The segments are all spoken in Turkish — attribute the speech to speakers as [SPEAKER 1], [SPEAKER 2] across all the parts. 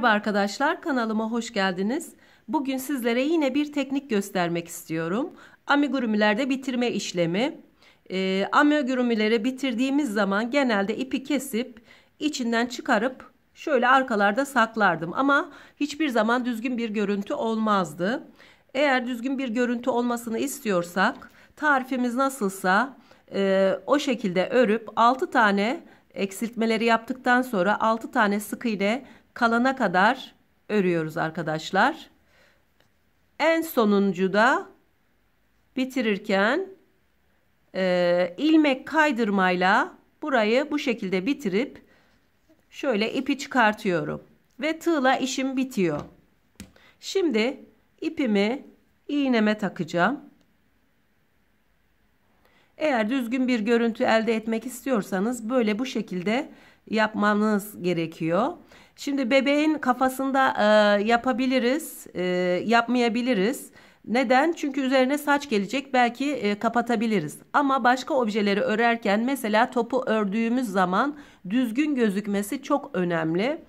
[SPEAKER 1] Merhaba arkadaşlar kanalıma hoş geldiniz. Bugün sizlere yine bir teknik göstermek istiyorum. Amigurumilerde bitirme işlemi. E, ee, amigurumileri bitirdiğimiz zaman genelde ipi kesip içinden çıkarıp şöyle arkalarda saklardım. Ama hiçbir zaman düzgün bir görüntü olmazdı. Eğer düzgün bir görüntü olmasını istiyorsak tarifimiz nasılsa e, o şekilde örüp 6 tane eksiltmeleri yaptıktan sonra 6 tane sık iğne kalana kadar örüyoruz arkadaşlar. En sonuncuda bitirirken e, ilmek kaydırmayla burayı bu şekilde bitirip şöyle ipi çıkartıyorum ve tığla işim bitiyor. Şimdi ipimi iğneme takacağım. Eğer düzgün bir görüntü elde etmek istiyorsanız böyle bu şekilde yapmanız gerekiyor. Şimdi bebeğin kafasında e, yapabiliriz, e, yapmayabiliriz. Neden? Çünkü üzerine saç gelecek belki e, kapatabiliriz. Ama başka objeleri örerken mesela topu ördüğümüz zaman düzgün gözükmesi çok önemli.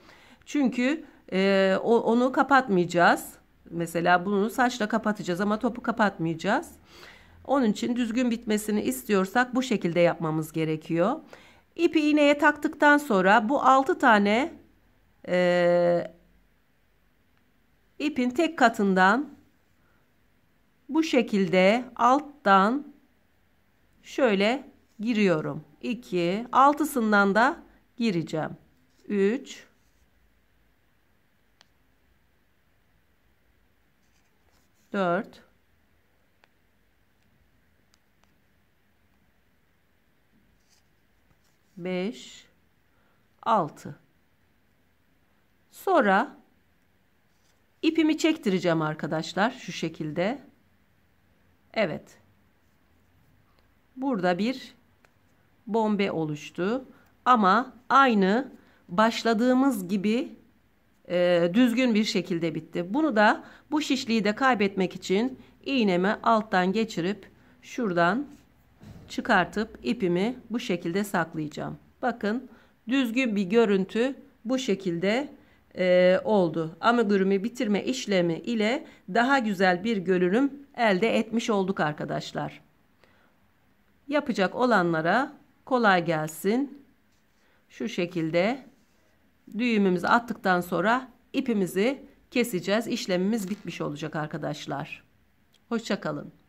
[SPEAKER 1] Çünkü e, o, onu kapatmayacağız. Mesela bunu saçla kapatacağız ama topu kapatmayacağız. Onun için düzgün bitmesini istiyorsak bu şekilde yapmamız gerekiyor. İpi iğneye taktıktan sonra bu 6 tane e, ipin tek katından bu şekilde alttan şöyle giriyorum. 2, 6'sından da gireceğim. 3 4 5, 6. Sonra ipimi çektireceğim arkadaşlar şu şekilde. Evet. Burada bir bombe oluştu. Ama aynı başladığımız gibi e, düzgün bir şekilde bitti. Bunu da bu şişliği de kaybetmek için iğnemi alttan geçirip şuradan çıkartıp ipimi bu şekilde saklayacağım. Bakın düzgün bir görüntü bu şekilde e, oldu. Amigurumi bitirme işlemi ile daha güzel bir görünüm elde etmiş olduk arkadaşlar. Yapacak olanlara kolay gelsin. Şu şekilde düğümümüzü attıktan sonra ipimizi keseceğiz. İşlemimiz bitmiş olacak arkadaşlar. Hoşçakalın.